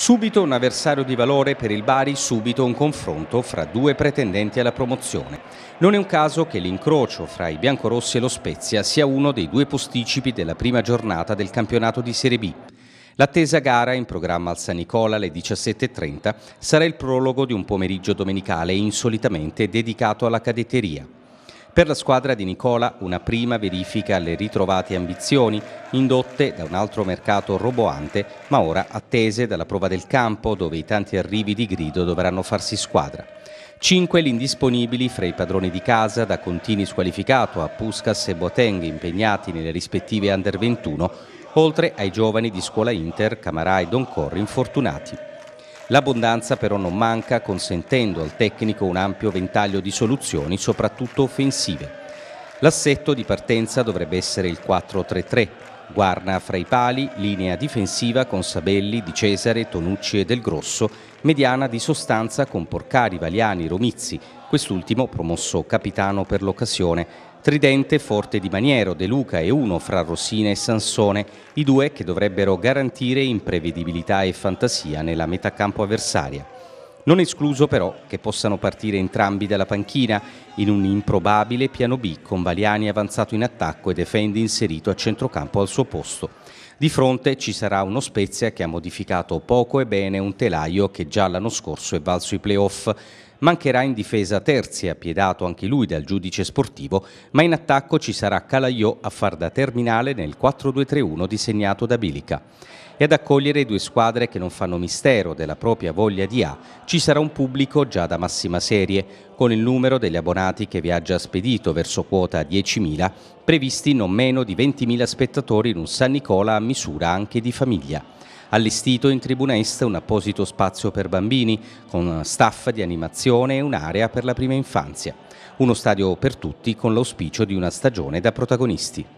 Subito un avversario di valore per il Bari, subito un confronto fra due pretendenti alla promozione. Non è un caso che l'incrocio fra i biancorossi e lo Spezia sia uno dei due posticipi della prima giornata del campionato di Serie B. L'attesa gara in programma al San Nicola alle 17.30 sarà il prologo di un pomeriggio domenicale insolitamente dedicato alla cadetteria. Per la squadra di Nicola una prima verifica alle ritrovate ambizioni, indotte da un altro mercato roboante, ma ora attese dalla prova del campo dove i tanti arrivi di grido dovranno farsi squadra. Cinque l'indisponibili fra i padroni di casa, da Contini squalificato a Puskas e Boateng impegnati nelle rispettive Under 21, oltre ai giovani di scuola Inter, Camarà e Don Corri infortunati. L'abbondanza però non manca, consentendo al tecnico un ampio ventaglio di soluzioni, soprattutto offensive. L'assetto di partenza dovrebbe essere il 4-3-3. Guarna fra i pali, linea difensiva con Sabelli, Di Cesare, Tonucci e Del Grosso, mediana di sostanza con Porcari, Valiani, Romizzi, quest'ultimo promosso capitano per l'occasione, Tridente forte di Maniero, De Luca e uno fra Rossina e Sansone, i due che dovrebbero garantire imprevedibilità e fantasia nella metà campo avversaria. Non escluso però che possano partire entrambi dalla panchina in un improbabile piano B con Valiani avanzato in attacco e Defendi inserito a centrocampo al suo posto. Di fronte ci sarà uno Spezia che ha modificato poco e bene un telaio che già l'anno scorso è valso i playoff. Mancherà in difesa Terzi, appiedato anche lui dal giudice sportivo, ma in attacco ci sarà Calaiò a far da terminale nel 4-2-3-1 disegnato da Bilica e ad accogliere due squadre che non fanno mistero della propria voglia di A, ci sarà un pubblico già da massima serie, con il numero degli abbonati che viaggia spedito verso quota 10.000, previsti non meno di 20.000 spettatori in un San Nicola a misura anche di famiglia. Allestito in tribuna est un apposito spazio per bambini, con staff di animazione e un'area per la prima infanzia. Uno stadio per tutti con l'auspicio di una stagione da protagonisti.